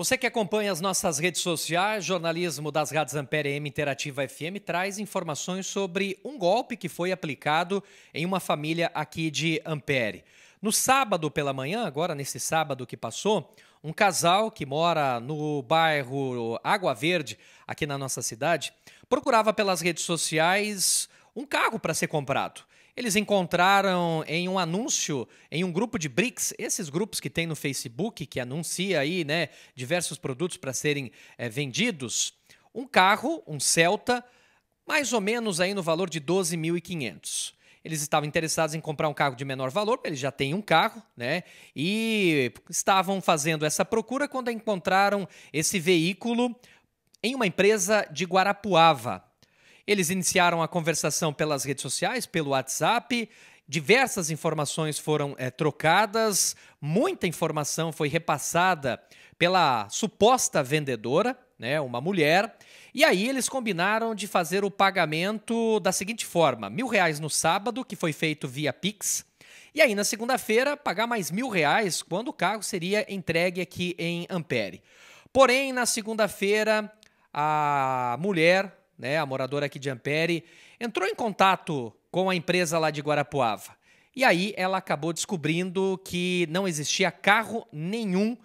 Você que acompanha as nossas redes sociais, jornalismo das Rádios Ampere M Interativa FM traz informações sobre um golpe que foi aplicado em uma família aqui de Ampere. No sábado pela manhã, agora nesse sábado que passou, um casal que mora no bairro Água Verde, aqui na nossa cidade, procurava pelas redes sociais um carro para ser comprado. Eles encontraram em um anúncio, em um grupo de BRICS, esses grupos que tem no Facebook, que anuncia aí, né, diversos produtos para serem é, vendidos, um carro, um Celta, mais ou menos aí no valor de 12.500. Eles estavam interessados em comprar um carro de menor valor, eles já têm um carro, né? E estavam fazendo essa procura quando encontraram esse veículo em uma empresa de Guarapuava, eles iniciaram a conversação pelas redes sociais, pelo WhatsApp. Diversas informações foram é, trocadas, muita informação foi repassada pela suposta vendedora, né, uma mulher. E aí eles combinaram de fazer o pagamento da seguinte forma: mil reais no sábado, que foi feito via Pix. E aí, na segunda-feira, pagar mais mil reais quando o carro seria entregue aqui em Ampere. Porém, na segunda-feira, a mulher, né, a moradora aqui de Ampere, entrou em contato com a empresa lá de Guarapuava. E aí ela acabou descobrindo que não existia carro nenhum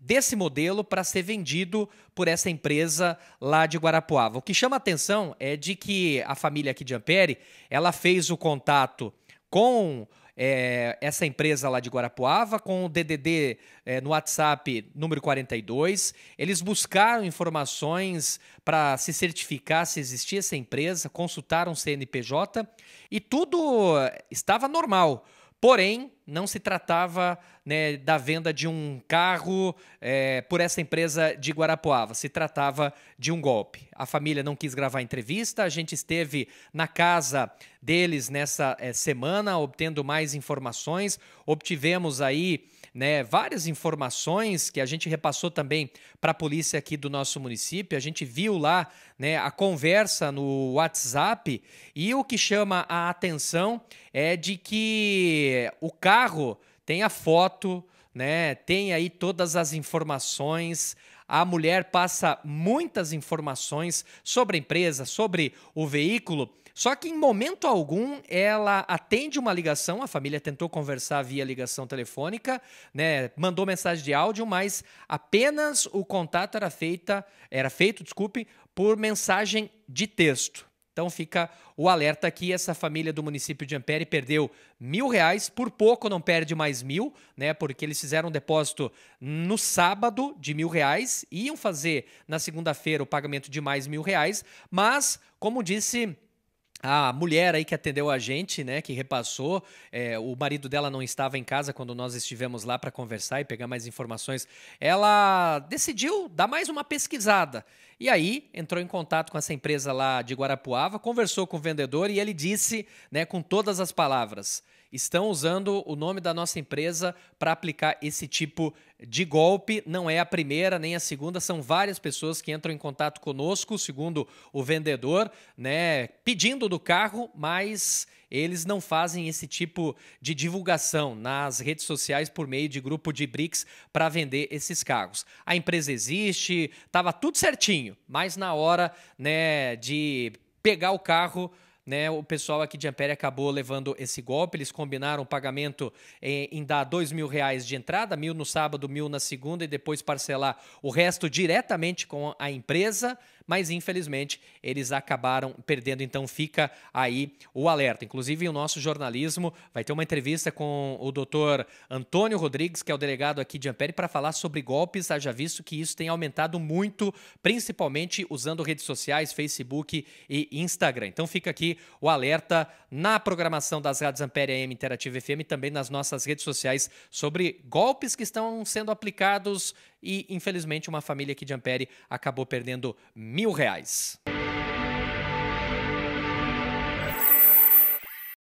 desse modelo para ser vendido por essa empresa lá de Guarapuava. O que chama atenção é de que a família aqui de Ampere, ela fez o contato com é, essa empresa lá de Guarapuava com o DDD é, no WhatsApp número 42. Eles buscaram informações para se certificar se existia essa empresa, consultaram o CNPJ e tudo estava normal. Porém, não se tratava né, da venda de um carro é, por essa empresa de Guarapuava, se tratava de um golpe. A família não quis gravar a entrevista, a gente esteve na casa deles nessa é, semana, obtendo mais informações, obtivemos aí né, várias informações que a gente repassou também para a polícia aqui do nosso município, a gente viu lá né, a conversa no WhatsApp e o que chama a atenção é de que o carro carro tem a foto, né? Tem aí todas as informações. A mulher passa muitas informações sobre a empresa, sobre o veículo. Só que em momento algum ela atende uma ligação, a família tentou conversar via ligação telefônica, né, mandou mensagem de áudio, mas apenas o contato era feita, era feito, desculpe, por mensagem de texto. Então fica o alerta aqui, essa família do município de Ampere perdeu mil reais, por pouco não perde mais mil, né? Porque eles fizeram um depósito no sábado de mil reais, iam fazer na segunda-feira o pagamento de mais mil reais, mas, como disse a mulher aí que atendeu a gente, né, que repassou, é, o marido dela não estava em casa quando nós estivemos lá para conversar e pegar mais informações. Ela decidiu dar mais uma pesquisada. E aí entrou em contato com essa empresa lá de Guarapuava, conversou com o vendedor e ele disse, né, com todas as palavras: estão usando o nome da nossa empresa para aplicar esse tipo de golpe. Não é a primeira nem a segunda, são várias pessoas que entram em contato conosco, segundo o vendedor, né, pedindo do carro, mas eles não fazem esse tipo de divulgação nas redes sociais por meio de grupo de BRICS para vender esses carros. A empresa existe, estava tudo certinho, mas na hora né, de pegar o carro né, o pessoal aqui de Ampere acabou levando esse golpe. Eles combinaram o pagamento eh, em dar dois mil reais de entrada, mil no sábado, mil na segunda, e depois parcelar o resto diretamente com a empresa mas infelizmente eles acabaram perdendo. Então fica aí o alerta. Inclusive, o nosso jornalismo vai ter uma entrevista com o doutor Antônio Rodrigues, que é o delegado aqui de Ampere, para falar sobre golpes, haja visto que isso tem aumentado muito, principalmente usando redes sociais, Facebook e Instagram. Então fica aqui o alerta na programação das rádios Ampere AM Interativa FM e também nas nossas redes sociais sobre golpes que estão sendo aplicados e infelizmente uma família aqui de Ampere acabou perdendo mil reais.